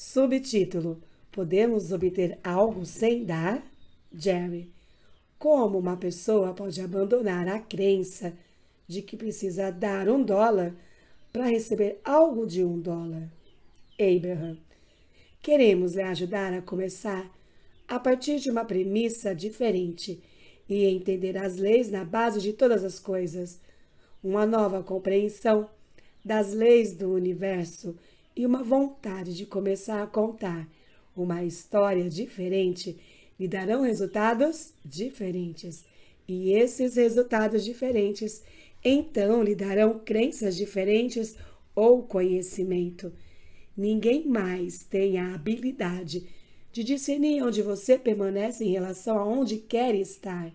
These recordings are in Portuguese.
Subtítulo: Podemos obter algo sem dar? Jerry. Como uma pessoa pode abandonar a crença de que precisa dar um dólar para receber algo de um dólar? Abraham. Queremos lhe ajudar a começar a partir de uma premissa diferente e entender as leis na base de todas as coisas, uma nova compreensão das leis do universo e uma vontade de começar a contar uma história diferente lhe darão resultados diferentes. E esses resultados diferentes então lhe darão crenças diferentes ou conhecimento. Ninguém mais tem a habilidade de discernir onde você permanece em relação a onde quer estar.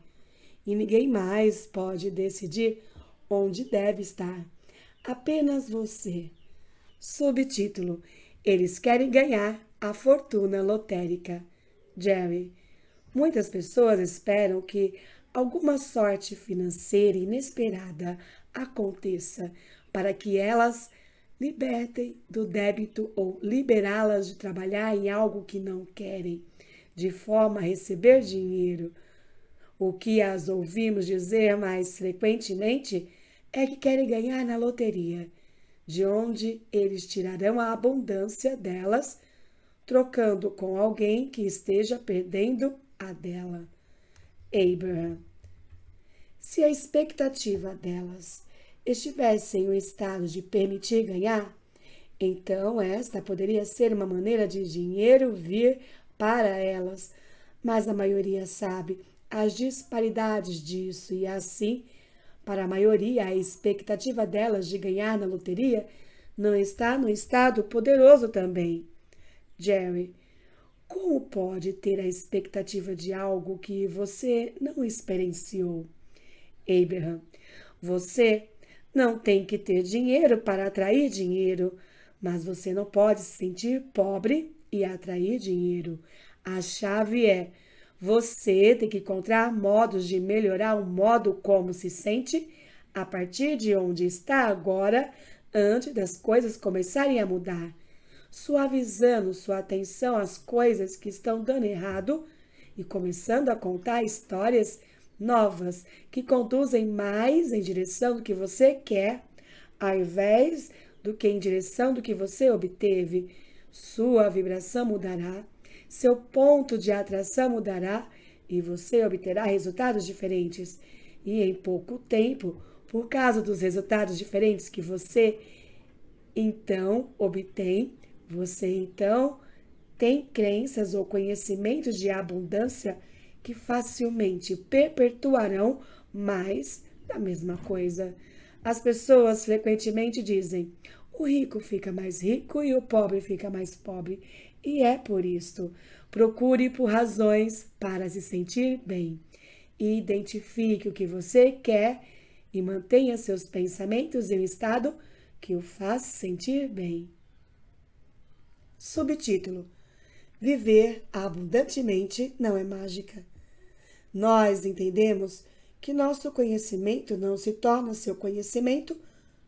E ninguém mais pode decidir onde deve estar. Apenas você. Subtítulo: Eles querem ganhar a fortuna lotérica. Jerry. Muitas pessoas esperam que alguma sorte financeira inesperada aconteça para que elas libertem do débito ou liberá-las de trabalhar em algo que não querem, de forma a receber dinheiro. O que as ouvimos dizer mais frequentemente é que querem ganhar na loteria de onde eles tirarão a abundância delas, trocando com alguém que esteja perdendo a dela. Abraham. Se a expectativa delas estivesse em um estado de permitir ganhar, então esta poderia ser uma maneira de dinheiro vir para elas, mas a maioria sabe as disparidades disso e assim para a maioria, a expectativa delas de ganhar na loteria não está no estado poderoso também. Jerry, como pode ter a expectativa de algo que você não experienciou? Abraham, você não tem que ter dinheiro para atrair dinheiro, mas você não pode se sentir pobre e atrair dinheiro. A chave é você tem que encontrar modos de melhorar o modo como se sente a partir de onde está agora, antes das coisas começarem a mudar, suavizando sua atenção às coisas que estão dando errado e começando a contar histórias novas que conduzem mais em direção do que você quer, ao invés do que em direção do que você obteve. Sua vibração mudará seu ponto de atração mudará e você obterá resultados diferentes. E em pouco tempo, por causa dos resultados diferentes que você então obtém, você então tem crenças ou conhecimentos de abundância que facilmente perpetuarão mais da mesma coisa. As pessoas frequentemente dizem: o rico fica mais rico e o pobre fica mais pobre. E é por isto. Procure por razões para se sentir bem. Identifique o que você quer e mantenha seus pensamentos em um estado que o faz sentir bem. Subtítulo: Viver abundantemente não é mágica. Nós entendemos que nosso conhecimento não se torna seu conhecimento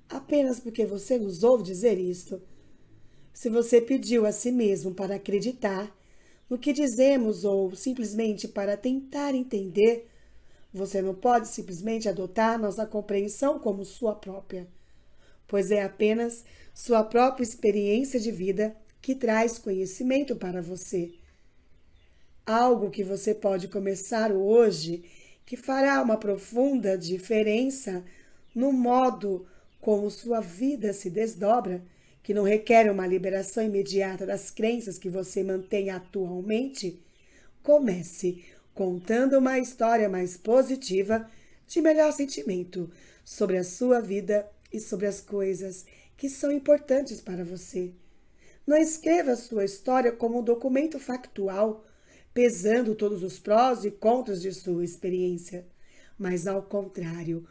apenas porque você nos ouve dizer isto. Se você pediu a si mesmo para acreditar no que dizemos ou simplesmente para tentar entender, você não pode simplesmente adotar nossa compreensão como sua própria, pois é apenas sua própria experiência de vida que traz conhecimento para você. Algo que você pode começar hoje que fará uma profunda diferença no modo como sua vida se desdobra, que não requer uma liberação imediata das crenças que você mantém atualmente, comece contando uma história mais positiva, de melhor sentimento sobre a sua vida e sobre as coisas que são importantes para você. Não escreva sua história como um documento factual, pesando todos os prós e contras de sua experiência, mas ao contrário,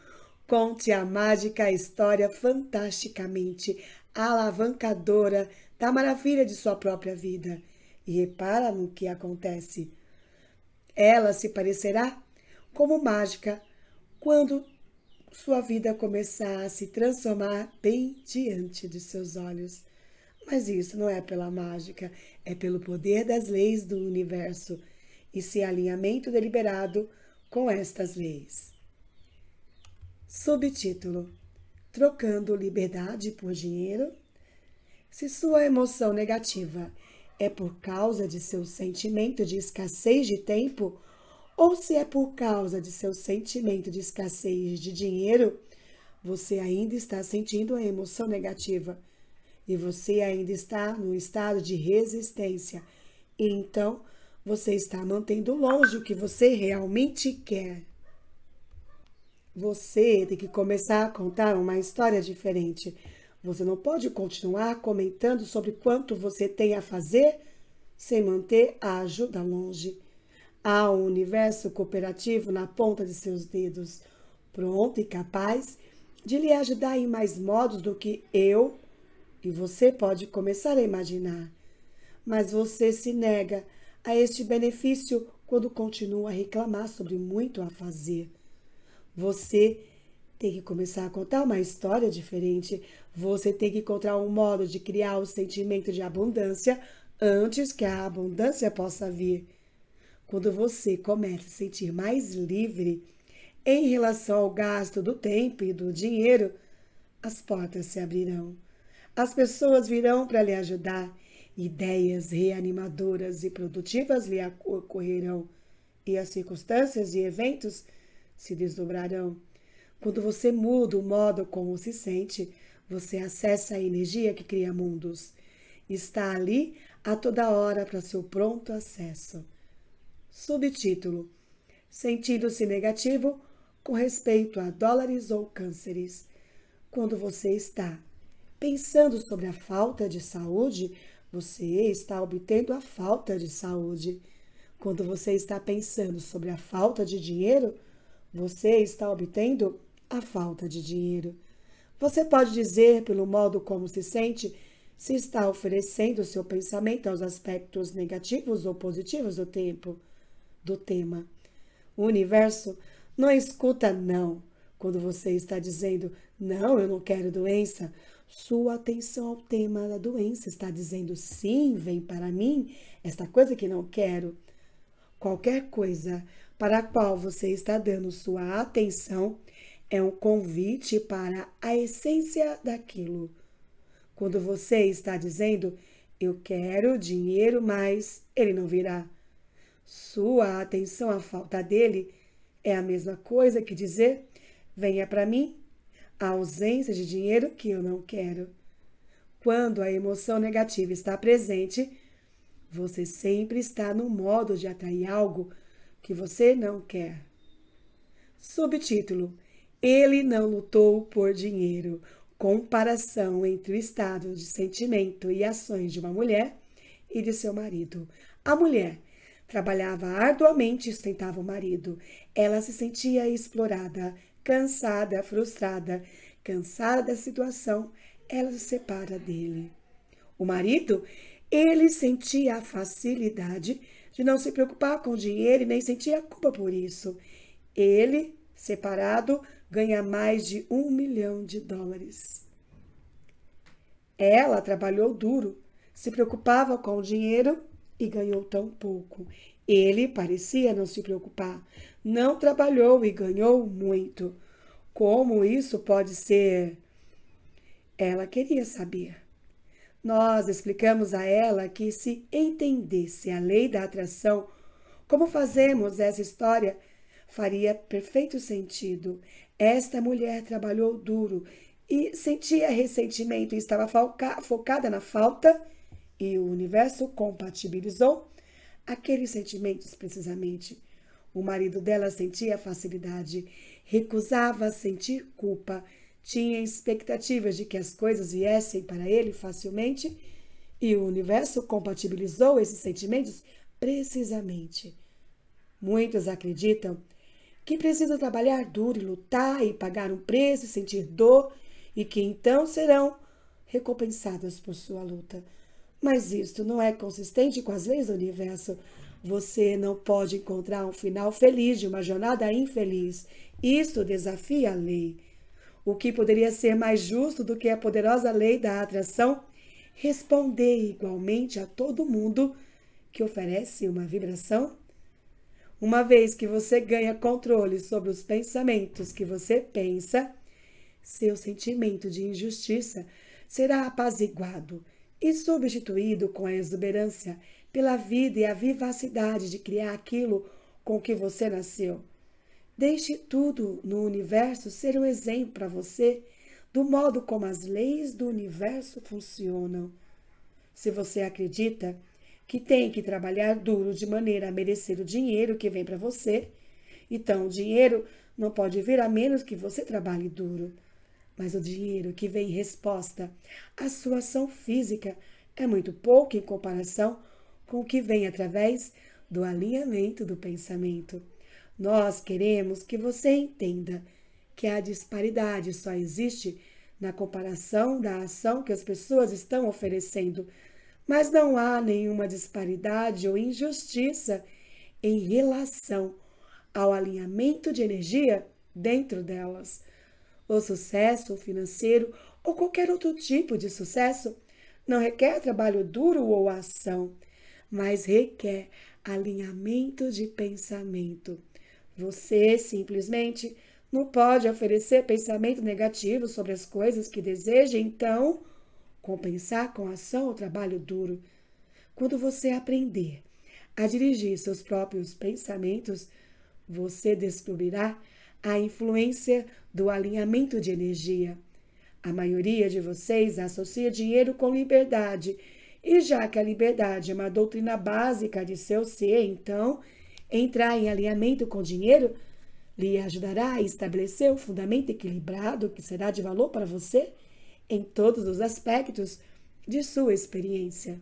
Conte a mágica história fantasticamente alavancadora da maravilha de sua própria vida e repara no que acontece. Ela se parecerá como mágica quando sua vida começar a se transformar bem diante de seus olhos. Mas isso não é pela mágica, é pelo poder das leis do universo e seu é alinhamento deliberado com estas leis. Subtítulo: Trocando liberdade por dinheiro? Se sua emoção negativa é por causa de seu sentimento de escassez de tempo ou se é por causa de seu sentimento de escassez de dinheiro, você ainda está sentindo a emoção negativa e você ainda está no estado de resistência. E então, você está mantendo longe o que você realmente quer. Você tem que começar a contar uma história diferente. Você não pode continuar comentando sobre quanto você tem a fazer sem manter a ajuda longe. Há um universo cooperativo na ponta de seus dedos, pronto e capaz de lhe ajudar em mais modos do que eu e você pode começar a imaginar. Mas você se nega a este benefício quando continua a reclamar sobre muito a fazer. Você tem que começar a contar uma história diferente. Você tem que encontrar um modo de criar o um sentimento de abundância antes que a abundância possa vir. Quando você começa a sentir mais livre em relação ao gasto do tempo e do dinheiro, as portas se abrirão. As pessoas virão para lhe ajudar, ideias reanimadoras e produtivas lhe ocorrerão, e as circunstâncias e eventos se desdobrarão. Quando você muda o modo como se sente, você acessa a energia que cria mundos. Está ali a toda hora para seu pronto acesso. Subtítulo: Sentindo-se negativo com respeito a dólares ou cânceres. Quando você está pensando sobre a falta de saúde, você está obtendo a falta de saúde. Quando você está pensando sobre a falta de dinheiro, você está obtendo a falta de dinheiro. Você pode dizer, pelo modo como se sente, se está oferecendo seu pensamento aos aspectos negativos ou positivos do tempo, do tema. O universo não escuta não quando você está dizendo não, eu não quero doença. Sua atenção ao tema da doença está dizendo sim, vem para mim esta coisa que não quero. Qualquer coisa para a qual você está dando sua atenção é um convite para a essência daquilo. Quando você está dizendo, eu quero dinheiro, mas ele não virá. Sua atenção à falta dele é a mesma coisa que dizer, venha para mim a ausência de dinheiro que eu não quero. Quando a emoção negativa está presente, você sempre está no modo de atrair algo que você não quer. Subtítulo: Ele não lutou por dinheiro. Comparação entre o estado de sentimento e ações de uma mulher e de seu marido. A mulher trabalhava arduamente e sustentava o marido. Ela se sentia explorada, cansada, frustrada, cansada da situação. Ela se separa dele. O marido, ele sentia a facilidade de não se preocupar com dinheiro e nem sentir a culpa por isso. Ele, separado, ganha mais de um milhão de dólares. Ela trabalhou duro, se preocupava com o dinheiro e ganhou tão pouco. Ele parecia não se preocupar, não trabalhou e ganhou muito. Como isso pode ser? Ela queria saber. Nós explicamos a ela que se entendesse a lei da atração, como fazemos essa história, faria perfeito sentido. Esta mulher trabalhou duro e sentia ressentimento e estava focada na falta, e o universo compatibilizou aqueles sentimentos precisamente. O marido dela sentia facilidade, recusava sentir culpa tinha expectativas de que as coisas viessem para ele facilmente e o universo compatibilizou esses sentimentos precisamente. Muitos acreditam que precisam trabalhar duro e lutar e pagar um preço e sentir dor e que então serão recompensadas por sua luta. Mas isto não é consistente com as leis do universo. Você não pode encontrar um final feliz de uma jornada infeliz. Isto desafia a lei. O que poderia ser mais justo do que a poderosa lei da atração? Responder igualmente a todo mundo que oferece uma vibração? Uma vez que você ganha controle sobre os pensamentos que você pensa, seu sentimento de injustiça será apaziguado e substituído com a exuberância pela vida e a vivacidade de criar aquilo com que você nasceu. Deixe tudo no universo ser um exemplo para você do modo como as leis do universo funcionam. Se você acredita que tem que trabalhar duro de maneira a merecer o dinheiro que vem para você, então o dinheiro não pode vir a menos que você trabalhe duro. Mas o dinheiro que vem em resposta à sua ação física é muito pouco em comparação com o que vem através do alinhamento do pensamento. Nós queremos que você entenda que a disparidade só existe na comparação da ação que as pessoas estão oferecendo, mas não há nenhuma disparidade ou injustiça em relação ao alinhamento de energia dentro delas. O sucesso financeiro ou qualquer outro tipo de sucesso não requer trabalho duro ou ação, mas requer alinhamento de pensamento. Você simplesmente não pode oferecer pensamento negativo sobre as coisas que deseja, então compensar com ação ou trabalho duro. Quando você aprender a dirigir seus próprios pensamentos, você descobrirá a influência do alinhamento de energia. A maioria de vocês associa dinheiro com liberdade, e já que a liberdade é uma doutrina básica de seu ser, então Entrar em alinhamento com o dinheiro lhe ajudará a estabelecer um fundamento equilibrado que será de valor para você em todos os aspectos de sua experiência.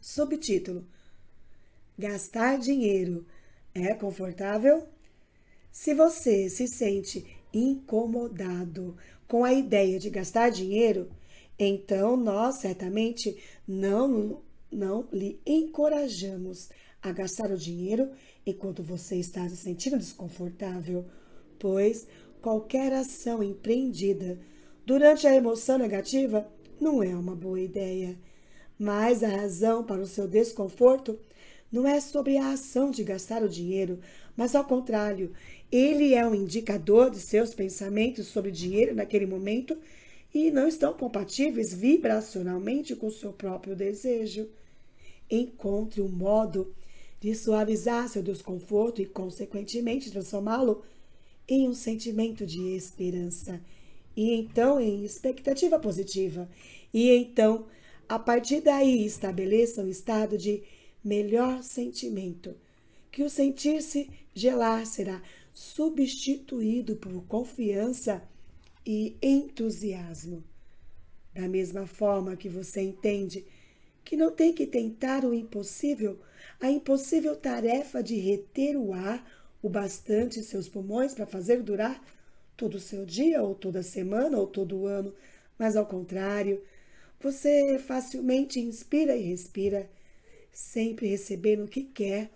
Subtítulo: Gastar dinheiro é confortável? Se você se sente incomodado com a ideia de gastar dinheiro, então nós certamente não, não lhe encorajamos a gastar o dinheiro enquanto você está se sentindo desconfortável, pois qualquer ação empreendida durante a emoção negativa não é uma boa ideia. Mas a razão para o seu desconforto não é sobre a ação de gastar o dinheiro, mas ao contrário, ele é um indicador de seus pensamentos sobre dinheiro naquele momento e não estão compatíveis vibracionalmente com o seu próprio desejo. Encontre um modo de suavizar seu desconforto e, consequentemente, transformá-lo em um sentimento de esperança, e então em expectativa positiva, e então, a partir daí, estabeleça um estado de melhor sentimento, que o sentir-se gelar será substituído por confiança e entusiasmo. Da mesma forma que você entende que não tem que tentar o impossível, a impossível tarefa de reter o ar, o bastante em seus pulmões para fazer durar todo o seu dia, ou toda semana, ou todo o ano, mas ao contrário, você facilmente inspira e respira, sempre recebendo o que quer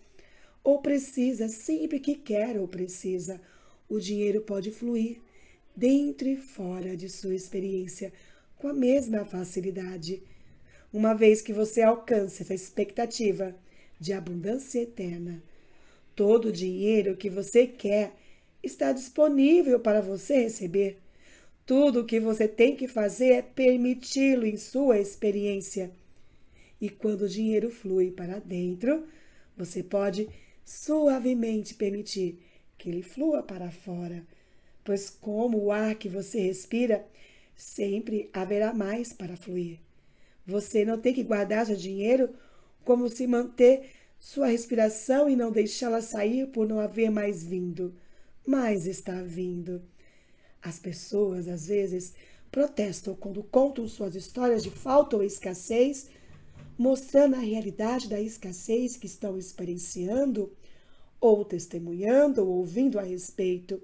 ou precisa, sempre que quer ou precisa. O dinheiro pode fluir dentro e fora de sua experiência com a mesma facilidade uma vez que você alcance essa expectativa de abundância eterna. Todo o dinheiro que você quer está disponível para você receber. Tudo o que você tem que fazer é permiti-lo em sua experiência. E quando o dinheiro flui para dentro, você pode suavemente permitir que ele flua para fora, pois, como o ar que você respira, sempre haverá mais para fluir. Você não tem que guardar seu dinheiro como se manter sua respiração e não deixá-la sair por não haver mais vindo. Mas está vindo. As pessoas, às vezes, protestam quando contam suas histórias de falta ou escassez, mostrando a realidade da escassez que estão experienciando, ou testemunhando, ou ouvindo a respeito.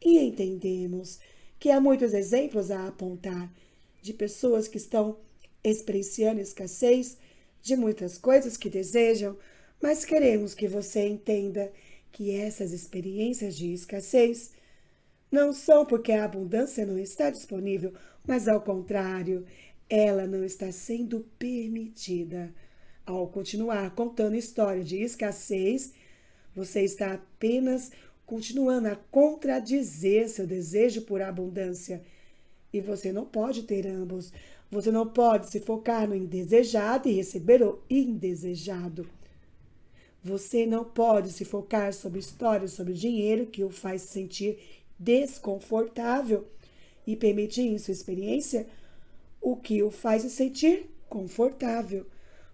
E entendemos que há muitos exemplos a apontar de pessoas que estão experienciando escassez de muitas coisas que desejam, mas queremos que você entenda que essas experiências de escassez não são porque a abundância não está disponível, mas ao contrário, ela não está sendo permitida. Ao continuar contando história de escassez, você está apenas continuando a contradizer seu desejo por abundância. E você não pode ter ambos. Você não pode se focar no indesejado e receber o indesejado. Você não pode se focar sobre histórias sobre dinheiro que o faz sentir desconfortável e permitir em sua experiência o que o faz se sentir confortável.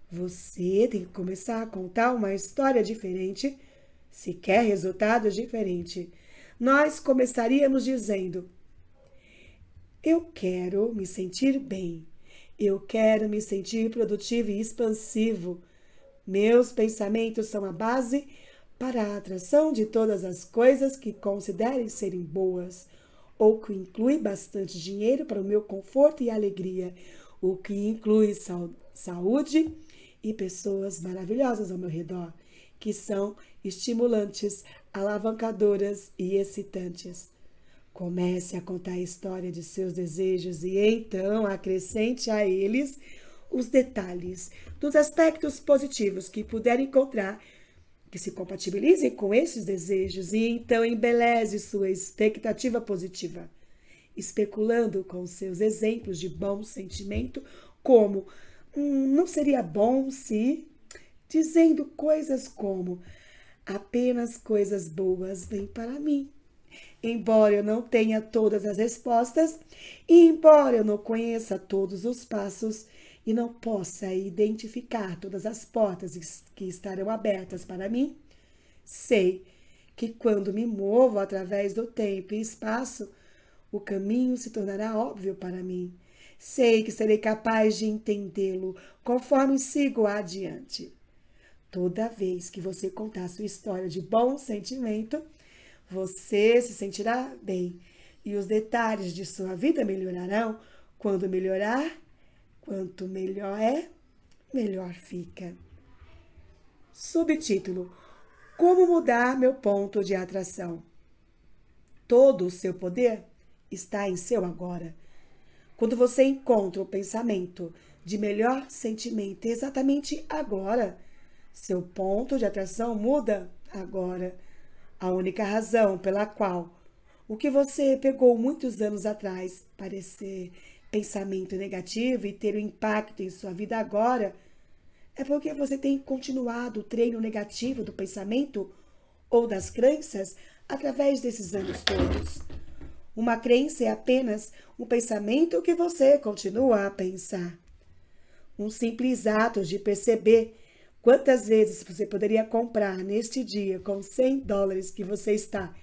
Você tem que começar a contar uma história diferente se quer resultados diferentes. Nós começaríamos dizendo: eu quero me sentir bem. Eu quero me sentir produtivo e expansivo. Meus pensamentos são a base para a atração de todas as coisas que considerem serem boas, ou que inclui bastante dinheiro para o meu conforto e alegria, o que inclui saúde e pessoas maravilhosas ao meu redor, que são estimulantes, alavancadoras e excitantes. Comece a contar a história de seus desejos e então acrescente a eles os detalhes dos aspectos positivos que puder encontrar que se compatibilizem com esses desejos e então embeleze sua expectativa positiva, especulando com seus exemplos de bom sentimento, como hum, não seria bom se, dizendo coisas como apenas coisas boas vêm para mim Embora eu não tenha todas as respostas, e embora eu não conheça todos os passos e não possa identificar todas as portas que estarão abertas para mim, sei que quando me movo através do tempo e espaço, o caminho se tornará óbvio para mim. Sei que serei capaz de entendê-lo conforme sigo adiante. Toda vez que você contar sua história de bom sentimento, você se sentirá bem e os detalhes de sua vida melhorarão quando melhorar. Quanto melhor é, melhor fica. Subtítulo: Como mudar meu ponto de atração? Todo o seu poder está em seu agora. Quando você encontra o pensamento de melhor sentimento exatamente agora, seu ponto de atração muda agora. A única razão pela qual o que você pegou muitos anos atrás parecer pensamento negativo e ter um impacto em sua vida agora é porque você tem continuado o treino negativo do pensamento ou das crenças através desses anos todos. Uma crença é apenas um pensamento que você continua a pensar. Um simples ato de perceber Quantas vezes você poderia comprar neste dia com 100 dólares que você está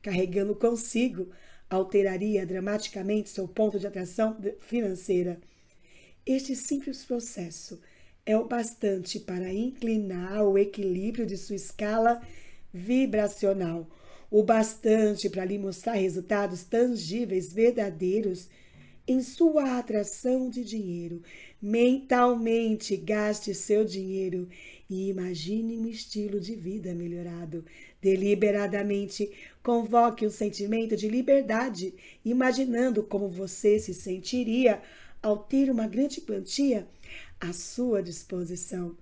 carregando consigo alteraria dramaticamente seu ponto de atração financeira? Este simples processo é o bastante para inclinar o equilíbrio de sua escala vibracional, o bastante para lhe mostrar resultados tangíveis, verdadeiros em sua atração de dinheiro Mentalmente gaste seu dinheiro e imagine um estilo de vida melhorado. Deliberadamente convoque um sentimento de liberdade, imaginando como você se sentiria ao ter uma grande quantia à sua disposição.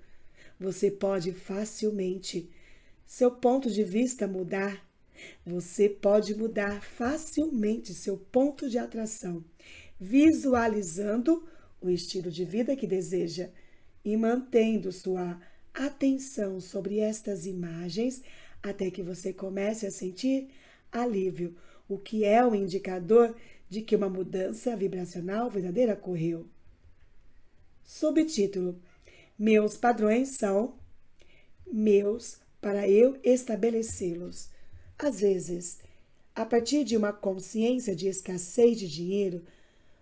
Você pode facilmente seu ponto de vista mudar. Você pode mudar facilmente seu ponto de atração, visualizando o estilo de vida que deseja e mantendo sua atenção sobre estas imagens até que você comece a sentir alívio, o que é o um indicador de que uma mudança vibracional verdadeira ocorreu. Subtítulo: Meus padrões são meus para eu estabelecê-los. Às vezes, a partir de uma consciência de escassez de dinheiro,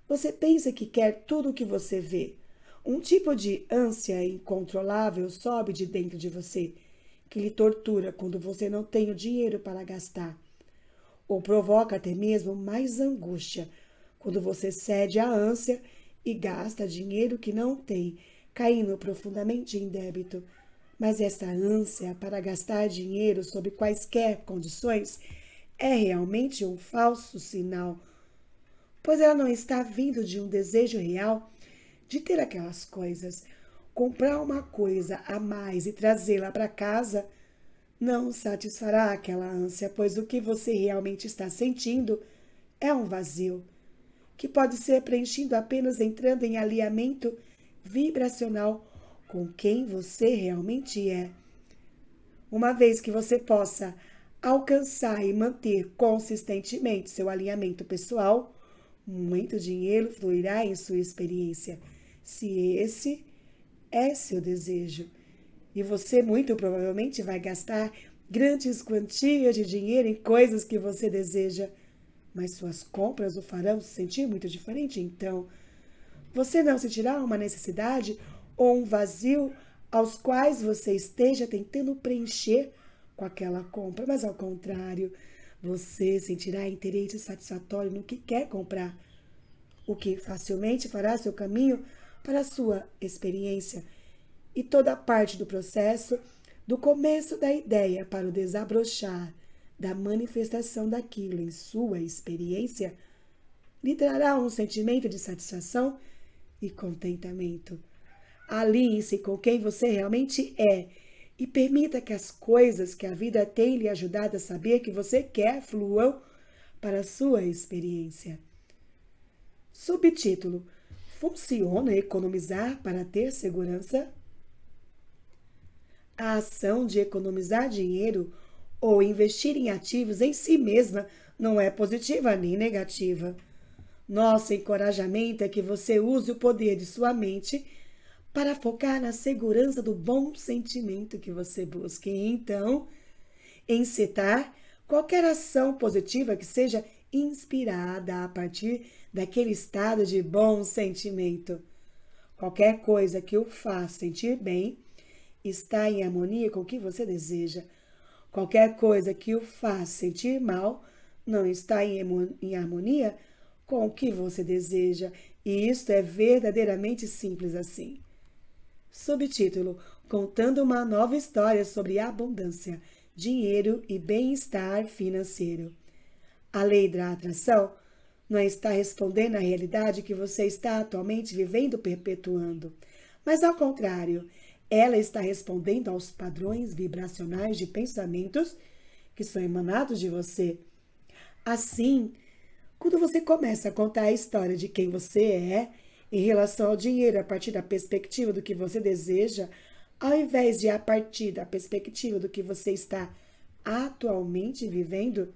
você pensa que quer tudo o que você vê. Um tipo de ânsia incontrolável sobe de dentro de você, que lhe tortura quando você não tem o dinheiro para gastar. Ou provoca até mesmo mais angústia quando você cede à ânsia e gasta dinheiro que não tem, caindo profundamente em débito. Mas essa ânsia para gastar dinheiro sob quaisquer condições é realmente um falso sinal pois ela não está vindo de um desejo real de ter aquelas coisas. Comprar uma coisa a mais e trazê-la para casa não satisfará aquela ânsia, pois o que você realmente está sentindo é um vazio, que pode ser preenchido apenas entrando em alinhamento vibracional com quem você realmente é. Uma vez que você possa alcançar e manter consistentemente seu alinhamento pessoal, muito dinheiro fluirá em sua experiência, se esse é seu desejo. E você muito provavelmente vai gastar grandes quantias de dinheiro em coisas que você deseja, mas suas compras o farão se sentir muito diferente, então você não sentirá uma necessidade ou um vazio aos quais você esteja tentando preencher com aquela compra, mas ao contrário, você sentirá interesse satisfatório no que quer comprar, o que facilmente fará seu caminho para a sua experiência. E toda a parte do processo, do começo da ideia para o desabrochar da manifestação daquilo em sua experiência, lhe trará um sentimento de satisfação e contentamento. Alinhe-se com quem você realmente é e permita que as coisas que a vida tem lhe ajudado a saber que você quer fluam para a sua experiência. Subtítulo: Funciona economizar para ter segurança? A ação de economizar dinheiro ou investir em ativos em si mesma não é positiva nem negativa. Nosso encorajamento é que você use o poder de sua mente para focar na segurança do bom sentimento que você busca e então encetar qualquer ação positiva que seja inspirada a partir daquele estado de bom sentimento. Qualquer coisa que o faça sentir bem está em harmonia com o que você deseja. Qualquer coisa que o faça sentir mal não está em harmonia com o que você deseja. E isto é verdadeiramente simples assim. Subtítulo: Contando uma nova história sobre abundância, dinheiro e bem-estar financeiro. A lei da atração não está respondendo à realidade que você está atualmente vivendo perpetuando, mas ao contrário, ela está respondendo aos padrões vibracionais de pensamentos que são emanados de você. Assim, quando você começa a contar a história de quem você é em relação ao dinheiro a partir da perspectiva do que você deseja, ao invés de a partir da perspectiva do que você está atualmente vivendo,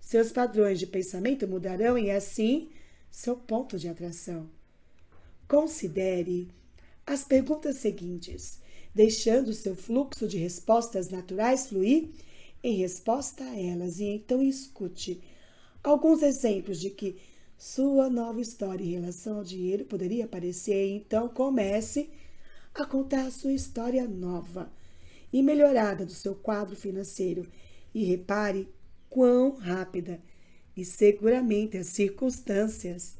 seus padrões de pensamento mudarão e assim seu ponto de atração. Considere as perguntas seguintes, deixando seu fluxo de respostas naturais fluir em resposta a elas e então escute alguns exemplos de que sua nova história em relação ao dinheiro poderia aparecer, então comece a contar a sua história nova e melhorada do seu quadro financeiro. E repare quão rápida e seguramente as circunstâncias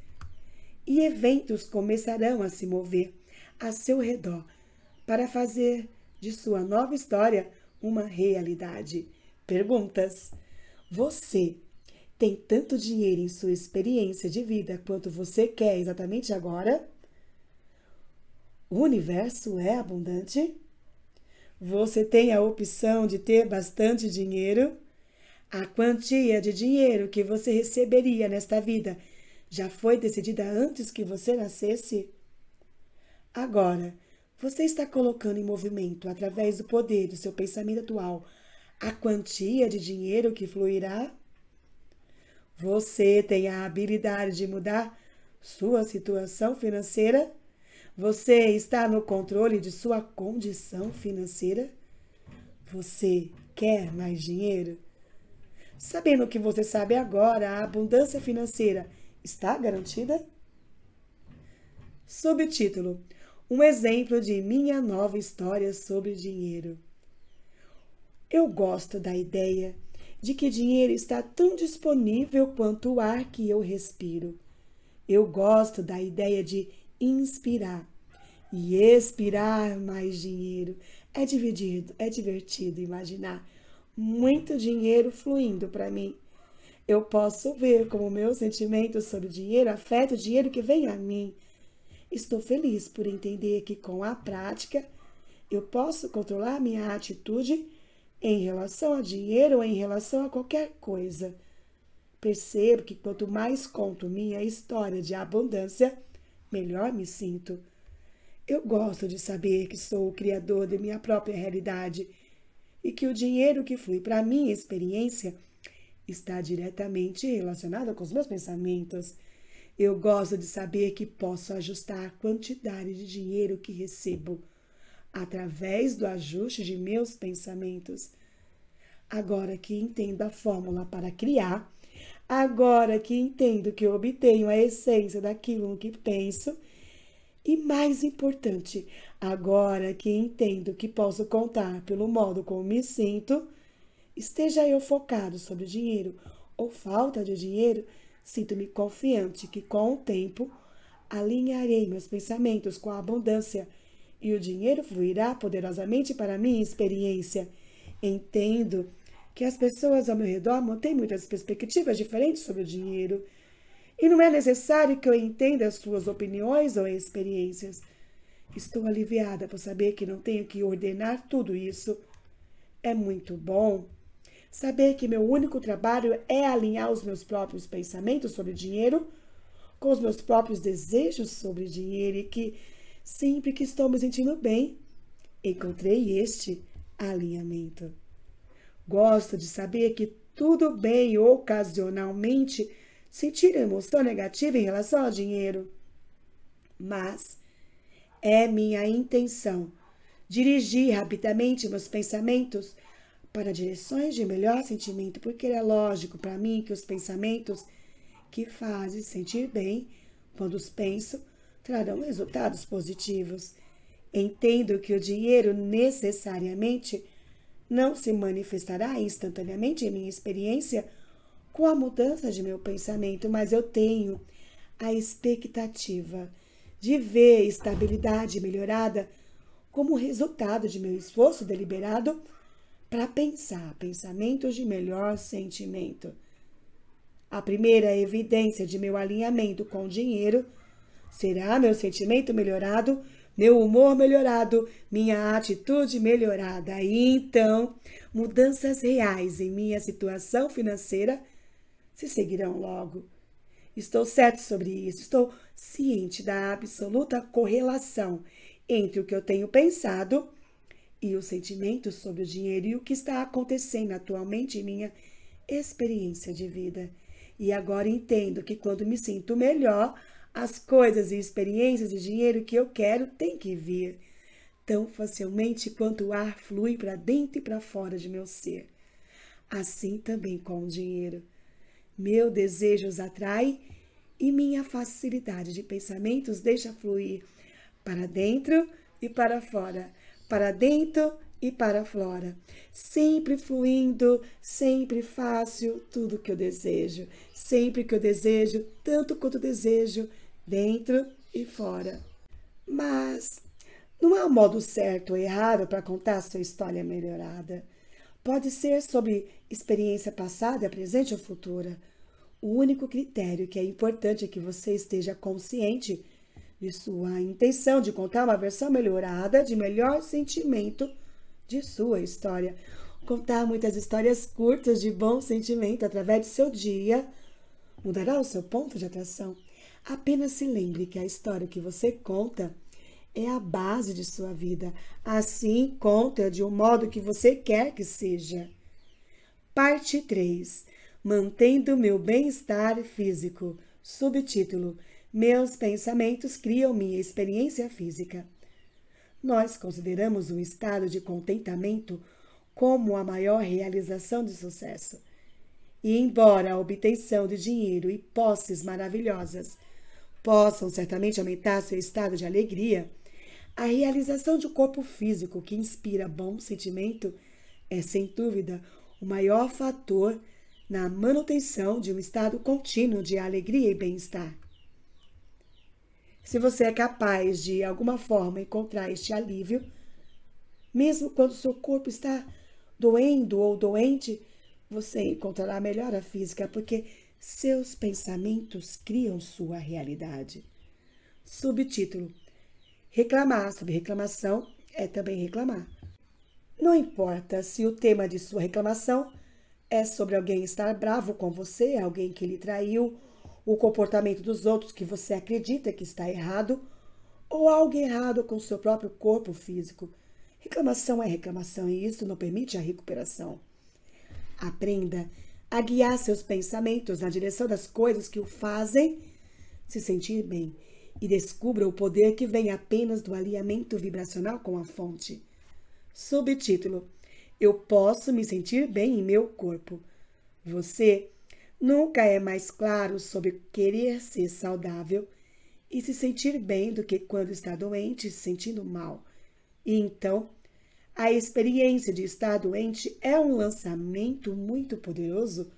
e eventos começarão a se mover a seu redor para fazer de sua nova história uma realidade. Perguntas: Você tem tanto dinheiro em sua experiência de vida quanto você quer exatamente agora? O universo é abundante? Você tem a opção de ter bastante dinheiro? A quantia de dinheiro que você receberia nesta vida já foi decidida antes que você nascesse? Agora, você está colocando em movimento, através do poder do seu pensamento atual, a quantia de dinheiro que fluirá? Você tem a habilidade de mudar sua situação financeira? Você está no controle de sua condição financeira? Você quer mais dinheiro? Sabendo o que você sabe agora, a abundância financeira está garantida? Subtítulo: Um exemplo de minha nova história sobre dinheiro. Eu gosto da ideia de que dinheiro está tão disponível quanto o ar que eu respiro. Eu gosto da ideia de inspirar e expirar mais dinheiro. É dividido, é divertido imaginar muito dinheiro fluindo para mim. Eu posso ver como meu sentimento sobre dinheiro afeta o dinheiro que vem a mim. Estou feliz por entender que com a prática eu posso controlar minha atitude em relação a dinheiro ou em relação a qualquer coisa. Percebo que quanto mais conto minha história de abundância, melhor me sinto. Eu gosto de saber que sou o criador de minha própria realidade e que o dinheiro que flui para minha experiência está diretamente relacionado com os meus pensamentos. Eu gosto de saber que posso ajustar a quantidade de dinheiro que recebo através do ajuste de meus pensamentos. Agora que entendo a fórmula para criar, agora que entendo que eu obtenho a essência daquilo que penso, e mais importante, agora que entendo que posso contar pelo modo como me sinto, esteja eu focado sobre dinheiro ou falta de dinheiro, sinto-me confiante que com o tempo alinharei meus pensamentos com a abundância e o dinheiro fluirá poderosamente para a minha experiência. Entendo que as pessoas ao meu redor mantêm muitas perspectivas diferentes sobre o dinheiro. E não é necessário que eu entenda as suas opiniões ou experiências. Estou aliviada por saber que não tenho que ordenar tudo isso. É muito bom saber que meu único trabalho é alinhar os meus próprios pensamentos sobre dinheiro com os meus próprios desejos sobre dinheiro e que sempre que estou me sentindo bem. Encontrei este alinhamento. Gosto de saber que tudo bem ocasionalmente sentir emoção negativa em relação ao dinheiro, mas é minha intenção dirigir rapidamente meus pensamentos para direções de melhor sentimento, porque é lógico para mim que os pensamentos que fazem sentir bem, quando os penso, trarão resultados positivos. Entendo que o dinheiro necessariamente não se manifestará instantaneamente em minha experiência com a mudança de meu pensamento, mas eu tenho a expectativa de ver estabilidade melhorada como resultado de meu esforço deliberado para pensar pensamentos de melhor sentimento. A primeira evidência de meu alinhamento com o dinheiro Será meu sentimento melhorado, meu humor melhorado, minha atitude melhorada. E então, mudanças reais em minha situação financeira se seguirão logo. Estou certo sobre isso, estou ciente da absoluta correlação entre o que eu tenho pensado e o sentimento sobre o dinheiro e o que está acontecendo atualmente em minha experiência de vida. E agora entendo que quando me sinto melhor, as coisas e experiências e dinheiro que eu quero têm que vir tão facilmente quanto o ar flui para dentro e para fora de meu ser. Assim também com o dinheiro. Meu desejo os atrai e minha facilidade de pensamentos deixa fluir para dentro e para fora, para dentro e para fora, sempre fluindo, sempre fácil, tudo que eu desejo, sempre que eu desejo, tanto quanto desejo, dentro e fora. Mas não há um modo certo ou errado para contar sua história melhorada. Pode ser sobre experiência passada, presente ou futura. O único critério que é importante é que você esteja consciente de sua intenção de contar uma versão melhorada, de melhor sentimento de sua história. Contar muitas histórias curtas de bom sentimento através de seu dia mudará o seu ponto de atração. Apenas se lembre que a história que você conta é a base de sua vida. Assim, conta de um modo que você quer que seja. Parte 3. Mantendo meu bem-estar físico. Subtítulo: Meus pensamentos criam minha experiência física. Nós consideramos um estado de contentamento como a maior realização de sucesso. E embora a obtenção de dinheiro e posses maravilhosas possam certamente aumentar seu estado de alegria, a realização de um corpo físico que inspira bom sentimento é, sem dúvida, o maior fator na manutenção de um estado contínuo de alegria e bem-estar. Se você é capaz de alguma forma encontrar este alívio, mesmo quando seu corpo está doendo ou doente, você encontrará melhora física, porque seus pensamentos criam sua realidade. Subtítulo: Reclamar sobre reclamação é também reclamar. Não importa se o tema de sua reclamação é sobre alguém estar bravo com você, alguém que lhe traiu, o comportamento dos outros que você acredita que está errado, ou algo errado com seu próprio corpo físico. Reclamação é reclamação e isso não permite a recuperação. Aprenda a a guiar seus pensamentos na direção das coisas que o fazem se sentir bem e descubra o poder que vem apenas do alinhamento vibracional com a fonte. Subtítulo: Eu posso me sentir bem em meu corpo. Você nunca é mais claro sobre querer ser saudável e se sentir bem do que quando está doente e se sentindo mal. E então, a experiência de estar doente é um lançamento muito poderoso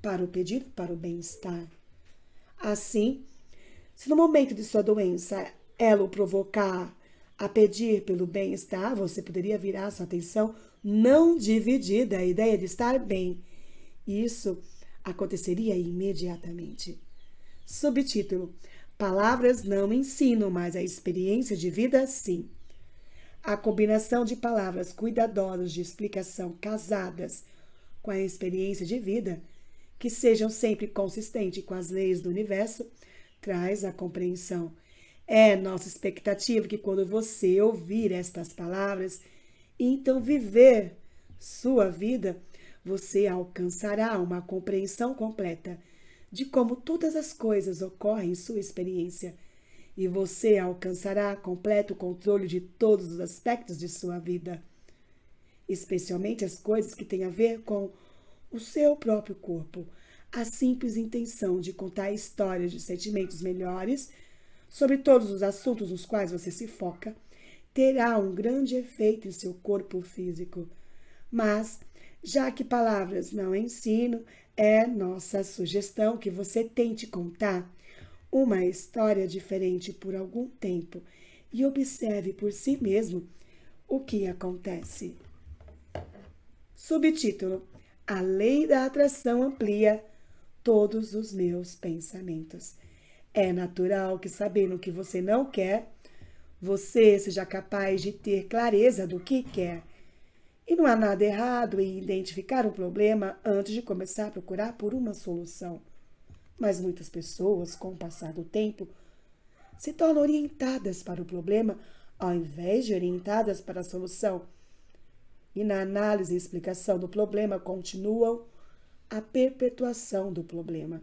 para o pedido para o bem-estar. Assim, se no momento de sua doença ela o provocar a pedir pelo bem-estar, você poderia virar sua atenção não dividida, a ideia de estar bem. Isso aconteceria imediatamente. Subtítulo: Palavras não ensinam, mas a experiência de vida sim. A combinação de palavras cuidadosas de explicação casadas com a experiência de vida, que sejam sempre consistentes com as leis do universo, traz a compreensão. É nossa expectativa que quando você ouvir estas palavras e então viver sua vida, você alcançará uma compreensão completa de como todas as coisas ocorrem em sua experiência e você alcançará completo controle de todos os aspectos de sua vida, especialmente as coisas que têm a ver com o seu próprio corpo. A simples intenção de contar histórias de sentimentos melhores sobre todos os assuntos nos quais você se foca terá um grande efeito em seu corpo físico. Mas, já que palavras não ensino, é nossa sugestão que você tente contar uma história diferente por algum tempo e observe por si mesmo o que acontece. Subtítulo: A Lei da Atração Amplia Todos os Meus Pensamentos. É natural que, sabendo o que você não quer, você seja capaz de ter clareza do que quer. E não há nada errado em identificar um problema antes de começar a procurar por uma solução. Mas muitas pessoas, com o passar do tempo, se tornam orientadas para o problema ao invés de orientadas para a solução. E na análise e explicação do problema continuam a perpetuação do problema.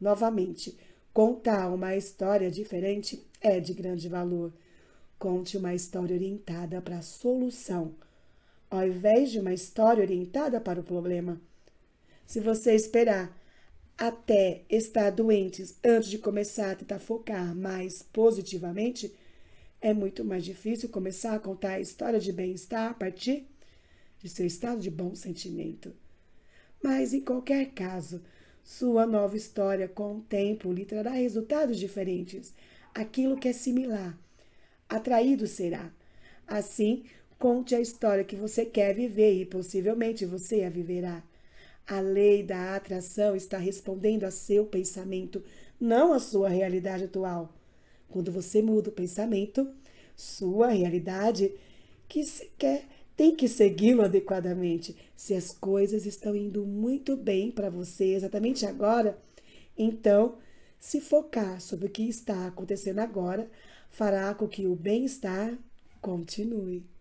Novamente, contar uma história diferente é de grande valor. Conte uma história orientada para a solução, ao invés de uma história orientada para o problema. Se você esperar até estar doentes antes de começar a tentar focar mais positivamente, é muito mais difícil começar a contar a história de bem-estar a partir de seu estado de bom sentimento. Mas, em qualquer caso, sua nova história com o tempo lhe trará resultados diferentes. Aquilo que é similar, atraído será. Assim, conte a história que você quer viver e possivelmente você a viverá. A lei da atração está respondendo a seu pensamento, não à sua realidade atual. Quando você muda o pensamento, sua realidade que se quer tem que segui-lo adequadamente. Se as coisas estão indo muito bem para você exatamente agora, então se focar sobre o que está acontecendo agora fará com que o bem-estar continue.